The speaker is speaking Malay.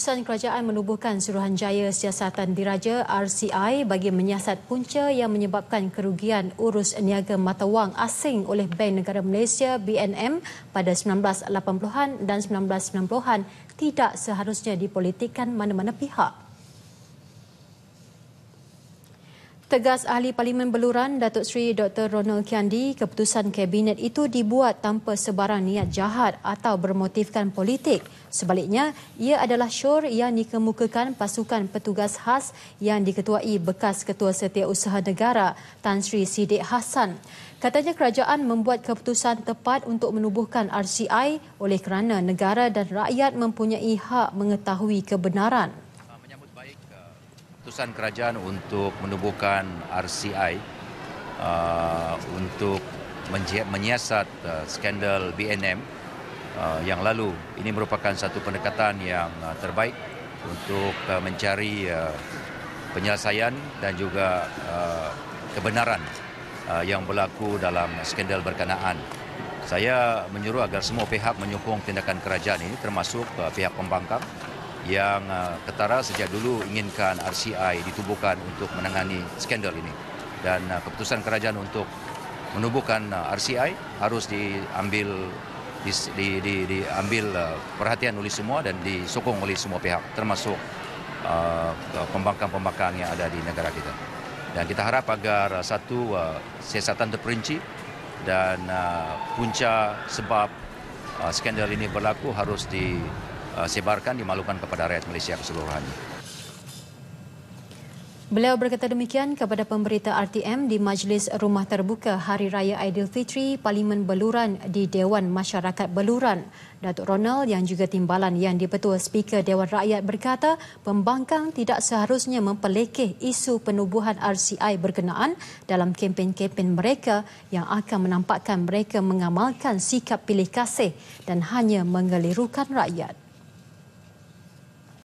Pusat Kerajaan menubuhkan Suruhanjaya Siasatan Diraja RCI bagi menyiasat punca yang menyebabkan kerugian urus niaga mata wang asing oleh Bank Negara Malaysia BNM pada 1980-an dan 1990-an tidak seharusnya dipolitikan mana-mana pihak. Tegas Ahli Parlimen Beluran Datuk Seri Dr. Ronald Kiandi, keputusan Kabinet itu dibuat tanpa sebarang niat jahat atau bermotifkan politik. Sebaliknya, ia adalah syur yang dikemukakan pasukan petugas khas yang diketuai bekas Ketua Setiausaha Negara Tan Sri Sidik Hassan. Katanya kerajaan membuat keputusan tepat untuk menubuhkan RCI oleh kerana negara dan rakyat mempunyai hak mengetahui kebenaran. Keputusan kerajaan untuk menubuhkan RCI uh, untuk menyiasat uh, skandal BNM uh, yang lalu ini merupakan satu pendekatan yang uh, terbaik untuk uh, mencari uh, penyelesaian dan juga uh, kebenaran uh, yang berlaku dalam skandal berkenaan. Saya menyuruh agar semua pihak menyokong tindakan kerajaan ini termasuk uh, pihak pembangkang yang uh, ketara sejak dulu inginkan RCI ditubuhkan untuk menangani skandal ini. Dan uh, keputusan kerajaan untuk menubuhkan uh, RCI harus diambil di, di, di, diambil perhatian oleh semua dan disokong oleh semua pihak termasuk uh, pembangkang-pembangkang yang ada di negara kita. Dan kita harap agar satu uh, siasatan terperinci dan uh, punca sebab uh, skandal ini berlaku harus di Uh, sebarkan dimalukan kepada rakyat Malaysia keseluruhannya. Beliau berkata demikian kepada pemberita RTM di Majlis Rumah Terbuka Hari Raya Aidilfitri Parlimen Beluran di Dewan Masyarakat Beluran. Datuk Ronald yang juga timbalan yang dipetua Speaker Dewan Rakyat berkata pembangkang tidak seharusnya mempelekeh isu penubuhan RCI berkenaan dalam kempen-kempen mereka yang akan menampakkan mereka mengamalkan sikap pilih kasih dan hanya mengelirukan rakyat.